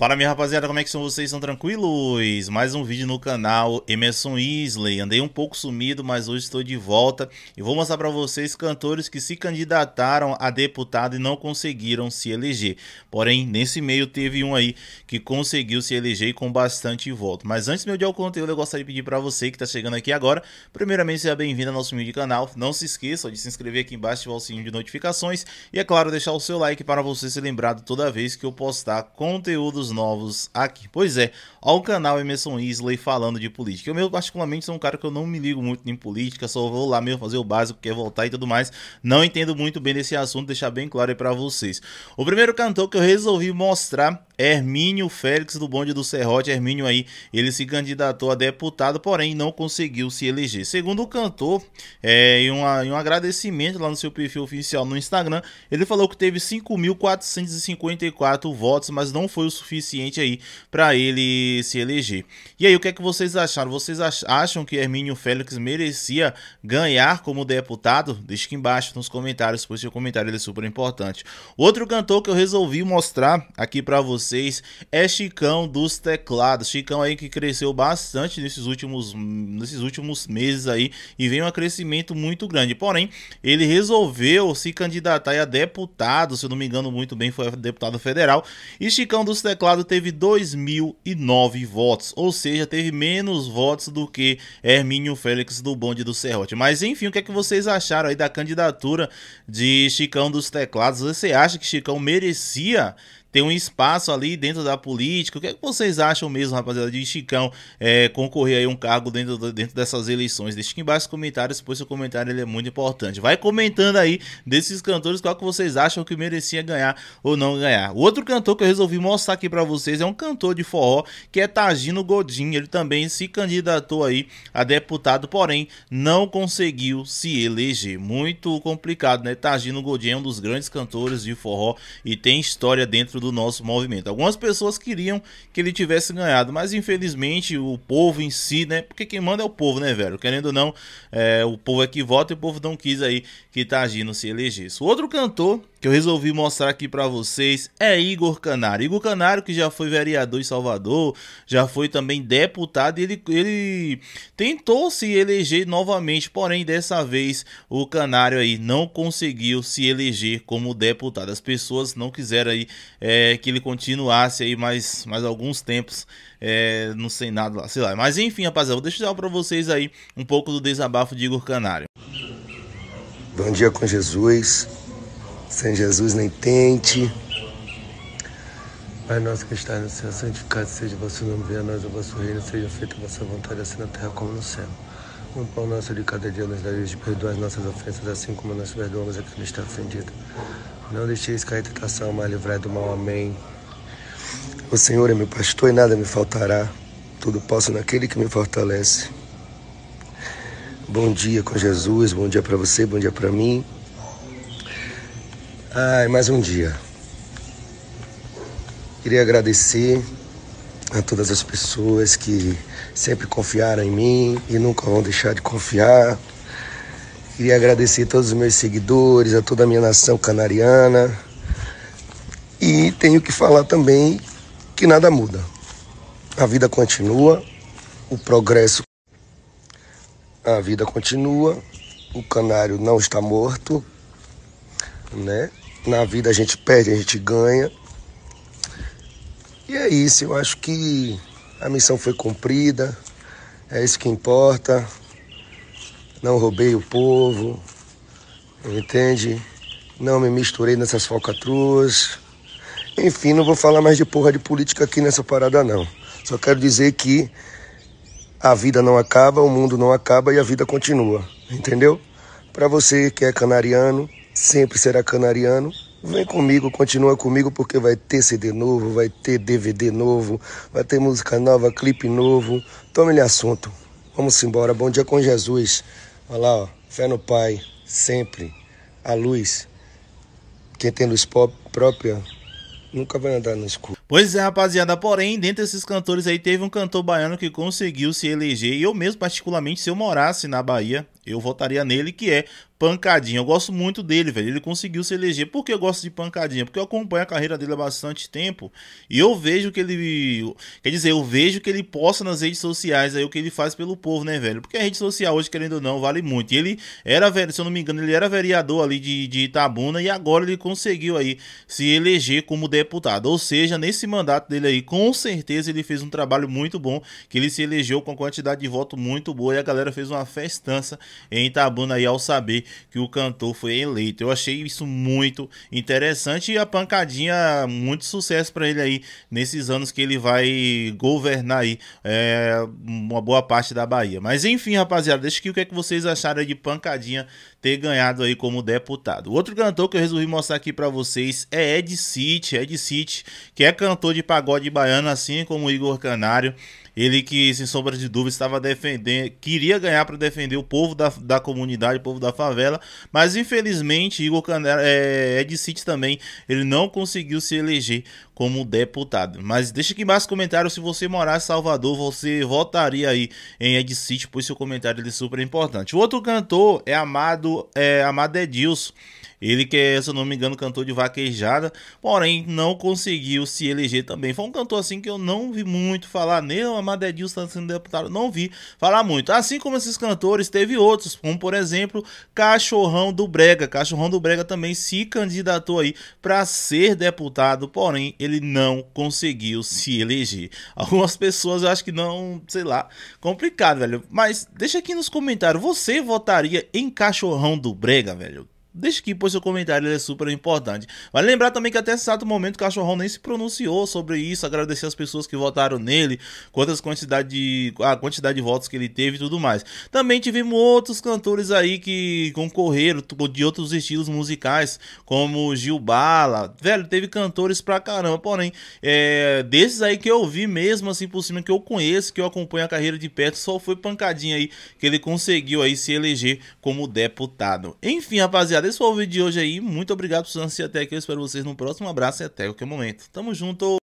Fala minha rapaziada, como é que são vocês? São tranquilos? Mais um vídeo no canal Emerson Isley. Andei um pouco sumido, mas hoje estou de volta e vou mostrar para vocês cantores que se candidataram a deputado e não conseguiram se eleger. Porém, nesse meio teve um aí que conseguiu se eleger com bastante voto. Mas antes de eu dar conteúdo, eu gostaria de pedir para você que está chegando aqui agora, primeiramente seja bem-vindo ao nosso vídeo canal. Não se esqueça de se inscrever aqui embaixo, ativar o sininho de notificações e é claro, deixar o seu like para você ser lembrado toda vez que eu postar conteúdo novos aqui. Pois é, ao canal Emerson Isley falando de política. Eu, particularmente, sou um cara que eu não me ligo muito em política, só vou lá mesmo fazer o básico, que é voltar e tudo mais. Não entendo muito bem desse assunto, deixar bem claro aí pra vocês. O primeiro cantor que eu resolvi mostrar Hermínio Félix do Bonde do Serrote. Hermínio aí, ele se candidatou a deputado, porém não conseguiu se eleger. Segundo o cantor, é, em, uma, em um agradecimento lá no seu perfil oficial no Instagram, ele falou que teve 5.454 votos, mas não foi o suficiente aí para ele se eleger. E aí, o que é que vocês acharam? Vocês acham que Hermínio Félix merecia ganhar como deputado? Deixa aqui embaixo nos comentários, pois seu comentário é super importante. Outro cantor que eu resolvi mostrar aqui para vocês vocês é Chicão dos Teclados. Chicão aí que cresceu bastante nesses últimos, nesses últimos meses aí e vem um crescimento muito grande. Porém, ele resolveu se candidatar a deputado, se eu não me engano muito bem, foi deputado federal. E Chicão dos Teclados teve 2.009 votos, ou seja, teve menos votos do que Hermínio Félix do Bonde do Serrote. Mas enfim, o que é que vocês acharam aí da candidatura de Chicão dos Teclados? Você acha que Chicão merecia ter um espaço ali dentro da política. O que, é que vocês acham mesmo, rapaziada, de Chicão é, concorrer aí um cargo dentro, dentro dessas eleições? Deixa aqui embaixo nos comentários, pois seu comentário ele é muito importante. Vai comentando aí desses cantores qual que vocês acham que merecia ganhar ou não ganhar. O outro cantor que eu resolvi mostrar aqui para vocês é um cantor de forró que é Tagino Godinho. Ele também se candidatou aí a deputado, porém não conseguiu se eleger. Muito complicado, né? Tagino Godinho é um dos grandes cantores de forró e tem história dentro do nosso movimento. Algumas pessoas queriam que ele tivesse ganhado, mas infelizmente o povo em si, né? Porque quem manda é o povo, né, velho? Querendo ou não, é, o povo é que vota e o povo não quis aí que Targino se elegesse. O outro cantor que eu resolvi mostrar aqui para vocês é Igor Canário. Igor Canário que já foi vereador em Salvador, já foi também deputado e ele, ele tentou se eleger novamente, porém dessa vez o Canário aí não conseguiu se eleger como deputado. As pessoas não quiseram aí é, que ele continuasse aí mais, mais alguns tempos é, no Senado, lá, sei lá. Mas enfim, rapaziada, vou deixar para vocês aí um pouco do desabafo de Igor Canário. Bom dia com Jesus. Sem Jesus nem tente. Pai nosso que está no céu, santificado seja o vosso nome, venha a nós o vosso reino, seja feita a vossa vontade, assim na terra como no céu. Um pão nosso de cada dia nos dá hoje, perdoar as nossas ofensas, assim como nós perdoamos a quem está ofendido. Não deixeis cair tentação, mas livrai do mal. Amém. O Senhor é meu pastor e nada me faltará. Tudo posso naquele que me fortalece. Bom dia com Jesus, bom dia para você, bom dia para mim. Ai, mais um dia. Queria agradecer a todas as pessoas que sempre confiaram em mim e nunca vão deixar de confiar. Queria agradecer a todos os meus seguidores, a toda a minha nação canariana. E tenho que falar também que nada muda. A vida continua, o progresso. A vida continua, o canário não está morto, né? Na vida a gente perde, a gente ganha. E é isso, eu acho que a missão foi cumprida, é isso que importa. Não roubei o povo, entende? Não me misturei nessas falcatruas. Enfim, não vou falar mais de porra de política aqui nessa parada, não. Só quero dizer que a vida não acaba, o mundo não acaba e a vida continua, entendeu? Para você que é canariano, sempre será canariano, Vem comigo, continua comigo, porque vai ter CD novo, vai ter DVD novo, vai ter música nova, clipe novo. Tome-lhe assunto. Vamos embora. Bom dia com Jesus. Olha lá, ó. Fé no Pai, sempre. A luz. Quem tem luz própria nunca vai andar no escuro. Pois é, rapaziada. Porém, dentre esses cantores aí, teve um cantor baiano que conseguiu se eleger. E eu mesmo, particularmente, se eu morasse na Bahia, eu votaria nele, que é Pancadinha. Eu gosto muito dele, velho. Ele conseguiu se eleger. Por que eu gosto de Pancadinha? Porque eu acompanho a carreira dele há bastante tempo e eu vejo que ele. Quer dizer, eu vejo que ele posta nas redes sociais aí o que ele faz pelo povo, né, velho? Porque a rede social hoje, querendo ou não, vale muito. E ele era, se eu não me engano, ele era vereador ali de, de Itabuna e agora ele conseguiu aí se eleger como deputado. Ou seja, nesse mandato dele aí, com certeza ele fez um trabalho muito bom, que ele se elegeu com quantidade de voto muito boa e a galera fez uma festança em Itabuna aí ao saber que o cantor foi eleito. Eu achei isso muito interessante e a pancadinha, muito sucesso para ele aí nesses anos que ele vai governar aí é, uma boa parte da Bahia. Mas enfim, rapaziada, deixa aqui o que, é que vocês acharam de pancadinha ter ganhado aí como deputado. Outro cantor que eu resolvi mostrar aqui para vocês é Ed City, Ed City, que é cantor de pagode baiano, assim como Igor Canário. Ele que, sem sombra de dúvida, estava defendendo, queria ganhar para defender o povo da, da comunidade, o povo da favela, mas infelizmente Igor Canela, é, é Ed City também, ele não conseguiu se eleger como deputado. Mas deixa aqui mais comentários se você morar em Salvador, você votaria aí em Ed City, pois seu comentário ele é super importante. O outro cantor é Amado, é, Amado Edilson. Ele que é, se eu não me engano, cantor de vaquejada, porém não conseguiu se eleger também. Foi um cantor assim que eu não vi muito falar nele, é chamado Edilson sendo deputado, não vi falar muito. Assim como esses cantores, teve outros, como por exemplo, Cachorrão do Brega. Cachorrão do Brega também se candidatou aí para ser deputado, porém ele não conseguiu se eleger. Algumas pessoas eu acho que não, sei lá, complicado, velho. Mas deixa aqui nos comentários, você votaria em Cachorrão do Brega, velho? Deixe aqui, pois seu comentário é super importante. Vale lembrar também que até esse exato momento o Cachorrão nem se pronunciou sobre isso, agradecer as pessoas que votaram nele, quantas quantidade de, a quantidade de votos que ele teve e tudo mais. Também tivemos outros cantores aí que concorreram de outros estilos musicais, como Gil Bala. Velho, teve cantores pra caramba, porém, é, desses aí que eu vi mesmo assim por cima, que eu conheço, que eu acompanho a carreira de perto, só foi pancadinha aí que ele conseguiu aí se eleger como deputado. Enfim, rapaziada rapaziada, esse foi o vídeo de hoje aí. Muito obrigado por assistir até aqui. Eu espero vocês no próximo. Um abraço e até qualquer momento. Tamo junto!